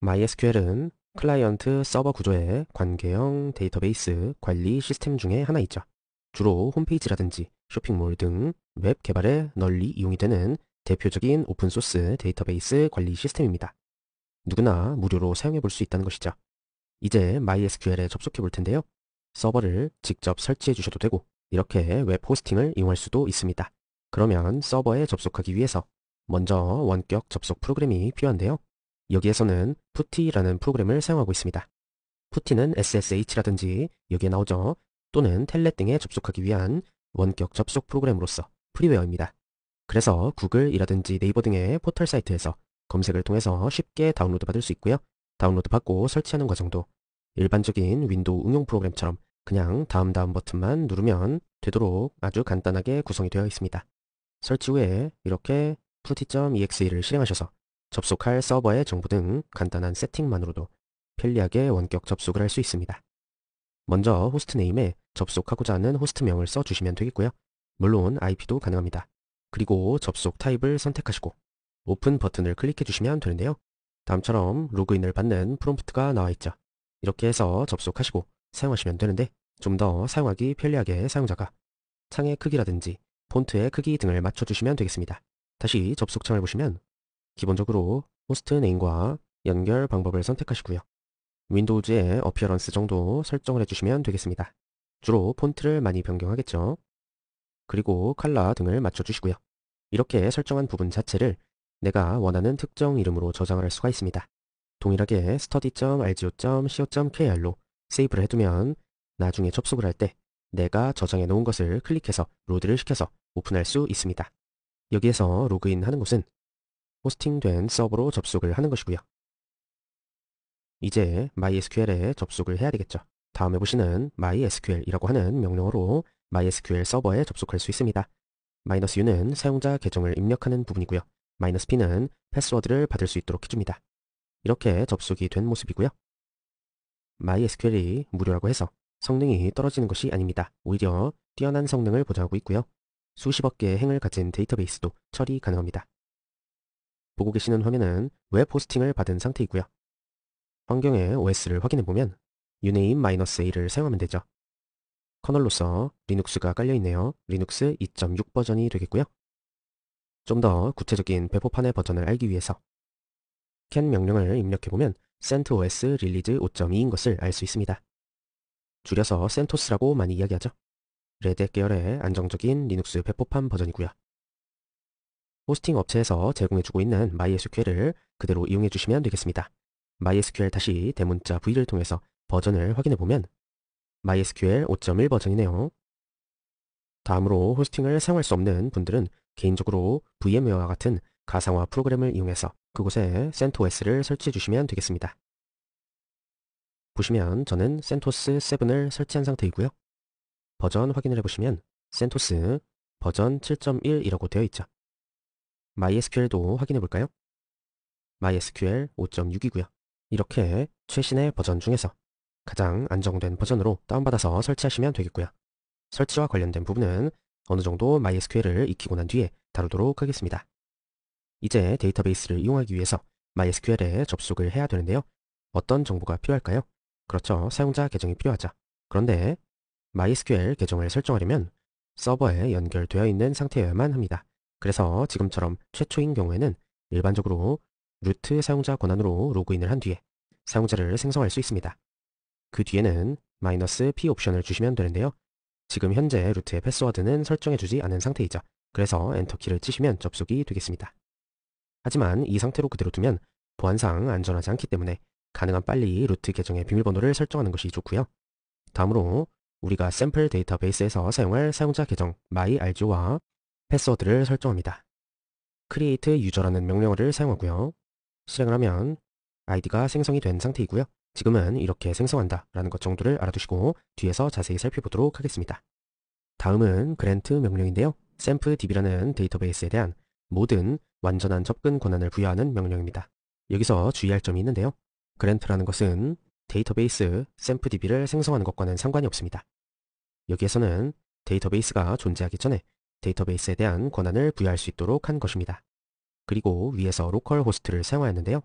MySQL은 클라이언트 서버 구조의 관계형 데이터베이스 관리 시스템 중에 하나이죠. 주로 홈페이지라든지 쇼핑몰 등 웹 개발에 널리 이용이 되는 대표적인 오픈소스 데이터베이스 관리 시스템입니다. 누구나 무료로 사용해 볼 수 있다는 것이죠. 이제 MySQL에 접속해 볼 텐데요. 서버를 직접 설치해 주셔도 되고 이렇게 웹 호스팅을 이용할 수도 있습니다. 그러면 서버에 접속하기 위해서 먼저 원격 접속 프로그램이 필요한데요. 여기에서는 푸티라는 프로그램을 사용하고 있습니다. 푸티는 SSH라든지 여기에 나오죠. 또는 텔넷 등에 접속하기 위한 원격 접속 프로그램으로서 프리웨어입니다. 그래서 구글이라든지 네이버 등의 포털 사이트에서 검색을 통해서 쉽게 다운로드 받을 수 있고요. 다운로드 받고 설치하는 과정도 일반적인 윈도우 응용 프로그램처럼 그냥 다음 다음 버튼만 누르면 되도록 아주 간단하게 구성이 되어 있습니다. 설치 후에 이렇게 푸티.exe를 실행하셔서 접속할 서버의 정보 등 간단한 세팅만으로도 편리하게 원격 접속을 할 수 있습니다. 먼저 호스트네임에 접속하고자 하는 호스트명을 써주시면 되겠고요. 물론 IP도 가능합니다. 그리고 접속 타입을 선택하시고 오픈 버튼을 클릭해 주시면 되는데요. 다음처럼 로그인을 받는 프롬프트가 나와 있죠. 이렇게 해서 접속하시고 사용하시면 되는데 좀 더 사용하기 편리하게 사용자가 창의 크기라든지 폰트의 크기 등을 맞춰주시면 되겠습니다. 다시 접속창을 보시면 기본적으로 호스트 네임과 연결 방법을 선택하시고요. 윈도우즈의 어피어런스 정도 설정을 해주시면 되겠습니다. 주로 폰트를 많이 변경하겠죠. 그리고 컬러 등을 맞춰주시고요. 이렇게 설정한 부분 자체를 내가 원하는 특정 이름으로 저장을 할 수가 있습니다. 동일하게 study.rgo.co.kr로 세이브를 해두면 나중에 접속을 할 때 내가 저장해 놓은 것을 클릭해서 로드를 시켜서 오픈할 수 있습니다. 여기에서 로그인 하는 곳은 호스팅된 서버로 접속을 하는 것이고요. 이제 MySQL에 접속을 해야 되겠죠. 다음에 보시는 MySQL이라고 하는 명령어로 MySQL 서버에 접속할 수 있습니다. 마이너스 U는 사용자 계정을 입력하는 부분이고요. 마이너스 P는 패스워드를 받을 수 있도록 해줍니다. 이렇게 접속이 된 모습이고요. MySQL이 무료라고 해서 성능이 떨어지는 것이 아닙니다. 오히려 뛰어난 성능을 보장하고 있고요. 수십억 개의 행을 가진 데이터베이스도 처리 가능합니다. 보고 계시는 화면은 웹 호스팅을 받은 상태이고요. 환경의 OS를 확인해보면 uname-a를 사용하면 되죠. 커널로서 리눅스가 깔려있네요. 리눅스 2.6 버전이 되겠고요. 좀 더 구체적인 배포판의 버전을 알기 위해서 캔 명령을 입력해보면 CentOS 릴리즈 5.2인 것을 알 수 있습니다. 줄여서 CentOS라고 많이 이야기하죠. 레드 계열의 안정적인 리눅스 배포판 버전이고요. 호스팅 업체에서 제공해주고 있는 MySQL을 그대로 이용해 주시면 되겠습니다. MySQL 다시 대문자 V를 통해서 버전을 확인해 보면 MySQL 5.1 버전이네요. 다음으로 호스팅을 사용할 수 없는 분들은 개인적으로 VMware와 같은 가상화 프로그램을 이용해서 그곳에 CentOS를 설치해 주시면 되겠습니다. 보시면 저는 CentOS 7을 설치한 상태이고요. 버전 확인을 해보시면 CentOS 버전 7.1이라고 되어 있죠. MySQL도 확인해 볼까요? MySQL 5.6이고요. 이렇게 최신의 버전 중에서 가장 안정된 버전으로 다운받아서 설치하시면 되겠고요. 설치와 관련된 부분은 어느 정도 MySQL을 익히고 난 뒤에 다루도록 하겠습니다. 이제 데이터베이스를 이용하기 위해서 MySQL에 접속을 해야 되는데요. 어떤 정보가 필요할까요? 그렇죠. 사용자 계정이 필요하죠. 그런데 MySQL 계정을 설정하려면 서버에 연결되어 있는 상태여야만 합니다. 그래서 지금처럼 최초인 경우에는 일반적으로 루트 사용자 권한으로 로그인을 한 뒤에 사용자를 생성할 수 있습니다. 그 뒤에는 마이너스 p 옵션을 주시면 되는데요. 지금 현재 루트의 패스워드는 설정해주지 않은 상태이죠. 그래서 엔터키를 치시면 접속이 되겠습니다. 하지만 이 상태로 그대로 두면 보안상 안전하지 않기 때문에 가능한 빨리 루트 계정의 비밀번호를 설정하는 것이 좋고요. 다음으로 우리가 샘플 데이터베이스에서 사용할 사용자 계정 myRG와 패스워드를 설정합니다. create user라는 명령어를 사용하고요. 실행을 하면 아이디가 생성이 된 상태이고요. 지금은 이렇게 생성한다 라는 것 정도를 알아두시고 뒤에서 자세히 살펴보도록 하겠습니다. 다음은 그랜트 명령인데요. 샘플db라는 데이터베이스에 대한 모든 완전한 접근 권한을 부여하는 명령입니다. 여기서 주의할 점이 있는데요. 그랜트라는 것은 데이터베이스 샘플db를 생성하는 것과는 상관이 없습니다. 여기에서는 데이터베이스가 존재하기 전에 데이터베이스에 대한 권한을 부여할 수 있도록 한 것입니다. 그리고 위에서 로컬 호스트를 사용하였는데요.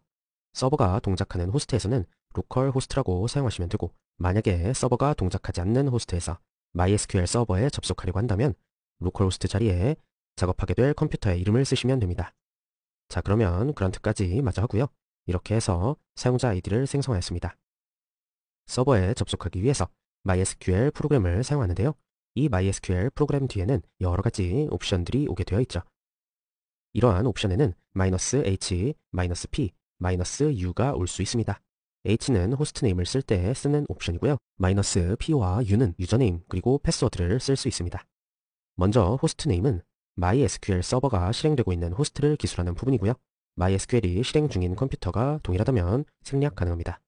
서버가 동작하는 호스트에서는 로컬 호스트라고 사용하시면 되고 만약에 서버가 동작하지 않는 호스트에서 MySQL 서버에 접속하려고 한다면 로컬 호스트 자리에 작업하게 될 컴퓨터의 이름을 쓰시면 됩니다. 자 그러면 그란트까지 마저 하고요. 이렇게 해서 사용자 아이디를 생성하였습니다. 서버에 접속하기 위해서 MySQL 프로그램을 사용하는데요. 이 MySQL 프로그램 뒤에는 여러 가지 옵션들이 오게 되어 있죠. 이러한 옵션에는 -h, -p, -u가 올 수 있습니다. h는 호스트네임을 쓸 때 쓰는 옵션이고요. -p와 u는 유저네임 그리고 패스워드를 쓸 수 있습니다. 먼저 호스트네임은 MySQL 서버가 실행되고 있는 호스트를 기술하는 부분이고요. MySQL이 실행 중인 컴퓨터가 동일하다면 생략 가능합니다.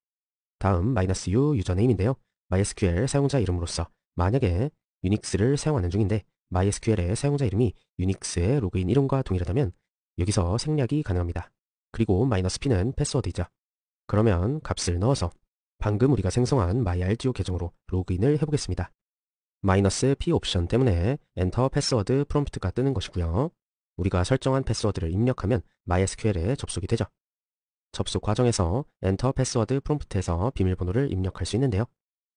다음 -u 유저네임인데요. MySQL 사용자 이름으로서 만약에 유닉스를 사용하는 중인데 MySQL의 사용자 이름이 유닉스의 로그인 이름과 동일하다면 여기서 생략이 가능합니다. 그리고 마이너스 p는 패스워드이죠. 그러면 값을 넣어서 방금 우리가 생성한 myRGO 계정으로 로그인을 해보겠습니다. 마이너스 p 옵션 때문에 엔터 패스워드 프롬프트가 뜨는 것이고요. 우리가 설정한 패스워드를 입력하면 MySQL에 접속이 되죠. 접속 과정에서 엔터 패스워드 프롬프트에서 비밀번호를 입력할 수 있는데요.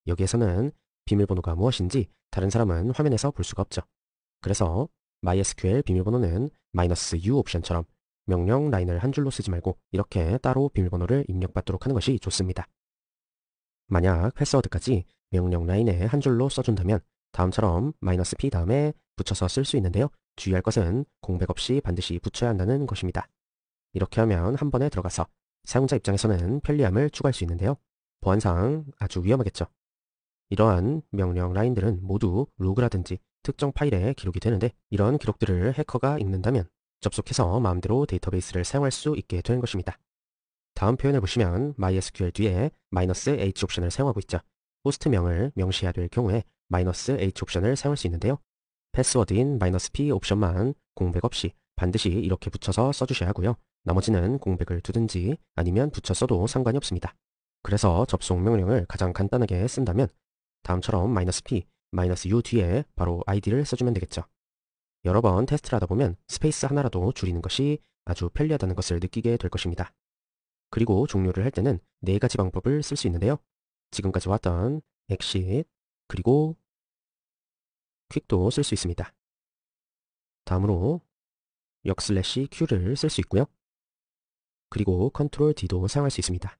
여기에서는 비밀번호가 무엇인지 다른 사람은 화면에서 볼 수가 없죠. 그래서 MySQL 비밀번호는 -u 옵션처럼 명령 라인을 한 줄로 쓰지 말고 이렇게 따로 비밀번호를 입력받도록 하는 것이 좋습니다. 만약 패스워드까지 명령 라인에 한 줄로 써준다면 다음처럼 -p 다음에 붙여서 쓸 수 있는데요. 주의할 것은 공백 없이 반드시 붙여야 한다는 것입니다. 이렇게 하면 한 번에 들어가서 사용자 입장에서는 편리함을 추구할수 있는데요. 보안상 아주 위험하겠죠. 이러한 명령 라인들은 모두 로그라든지 특정 파일에 기록이 되는데 이런 기록들을 해커가 읽는다면 접속해서 마음대로 데이터베이스를 사용할 수 있게 되는 것입니다. 다음 표현을 보시면 MySQL 뒤에 -h 옵션을 사용하고 있죠. 호스트명을 명시해야 될 경우에 -h 옵션을 사용할 수 있는데요. 패스워드인 -p 옵션만 공백 없이 반드시 이렇게 붙여서 써주셔야 하고요. 나머지는 공백을 두든지 아니면 붙여 써도 상관이 없습니다. 그래서 접속 명령을 가장 간단하게 쓴다면 다음처럼 마이너스 p, 마이너스 u 뒤에 바로 id를 써주면 되겠죠. 여러 번 테스트를 하다 보면 스페이스 하나라도 줄이는 것이 아주 편리하다는 것을 느끼게 될 것입니다. 그리고 종료를 할 때는 네 가지 방법을 쓸 수 있는데요. 지금까지 왔던 엑시 그리고 퀵도 쓸 수 있습니다. 다음으로 역 슬래시 Q를 쓸 수 있고요. 그리고 컨트롤 D도 사용할 수 있습니다.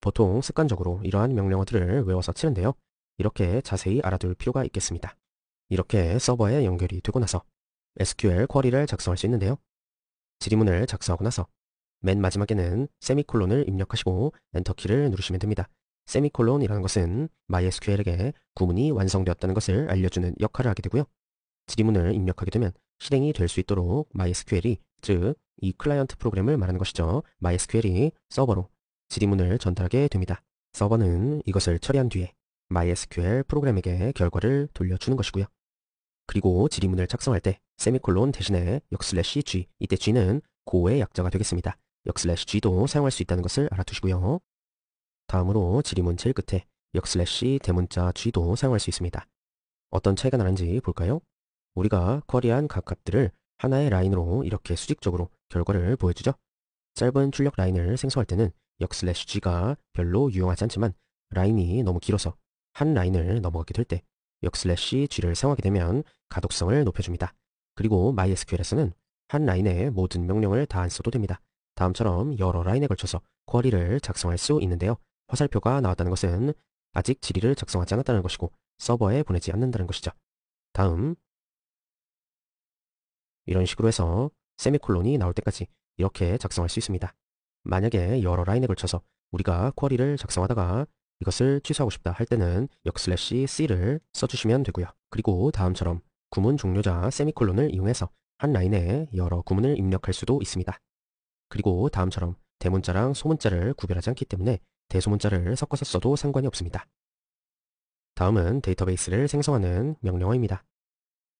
보통 습관적으로 이러한 명령어들을 외워서 치는데요. 이렇게 자세히 알아둘 필요가 있겠습니다. 이렇게 서버에 연결이 되고 나서 SQL 쿼리를 작성할 수 있는데요. 지리문을 작성하고 나서 맨 마지막에는 세미콜론을 입력하시고 엔터키를 누르시면 됩니다. 세미콜론이라는 것은 MySQL에게 구문이 완성되었다는 것을 알려주는 역할을 하게 되고요. 지리문을 입력하게 되면 실행이 될 수 있도록 MySQL이 즉 이 클라이언트 프로그램을 말하는 것이죠. MySQL이 서버로 지리문을 전달하게 됩니다. 서버는 이것을 처리한 뒤에 MySQL 프로그램에게 결과를 돌려주는 것이고요. 그리고 질의문을 작성할 때 세미콜론 대신에 역슬래시 g, 이때 g는 고의 약자가 되겠습니다. 역슬래시 g도 사용할 수 있다는 것을 알아두시고요. 다음으로 질의문 제일 끝에 역슬래시 대문자 g도 사용할 수 있습니다. 어떤 차이가 나는지 볼까요? 우리가 쿼리한 각 값들을 하나의 라인으로 이렇게 수직적으로 결과를 보여주죠. 짧은 출력 라인을 생성할 때는 역슬래시 g가 별로 유용하지 않지만 라인이 너무 길어서 한 라인을 넘어가게 될 때 역슬래시 G를 사용하게 되면 가독성을 높여줍니다. 그리고 MySQL에서는 한 라인에 모든 명령을 다 안 써도 됩니다. 다음처럼 여러 라인에 걸쳐서 쿼리를 작성할 수 있는데요. 화살표가 나왔다는 것은 아직 지리를 작성하지 않았다는 것이고 서버에 보내지 않는다는 것이죠. 다음 이런 식으로 해서 세미콜론이 나올 때까지 이렇게 작성할 수 있습니다. 만약에 여러 라인에 걸쳐서 우리가 쿼리를 작성하다가 이것을 취소하고 싶다 할 때는 역 슬래시 C를 써주시면 되고요. 그리고 다음처럼 구문 종료자 세미콜론을 이용해서 한 라인에 여러 구문을 입력할 수도 있습니다. 그리고 다음처럼 대문자랑 소문자를 구별하지 않기 때문에 대소문자를 섞어서 써도 상관이 없습니다. 다음은 데이터베이스를 생성하는 명령어입니다.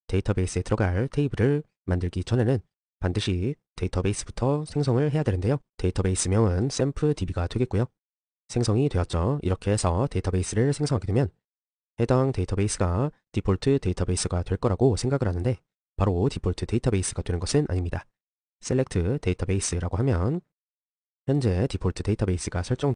데이터베이스에 들어갈 테이블을 만들기 전에는 반드시 데이터베이스부터 생성을 해야 되는데요. 데이터베이스명은 샘플 db가 되겠고요. 생성이 되었죠. 이렇게 해서 데이터베이스를 생성하게 되면 해당 데이터베이스가 디폴트 데이터베이스가 될 거라고 생각을 하는데 바로 디폴트 데이터베이스가 되는 것은 아닙니다. select 데이터베이스라고 하면 현재 디폴트 데이터베이스가 설정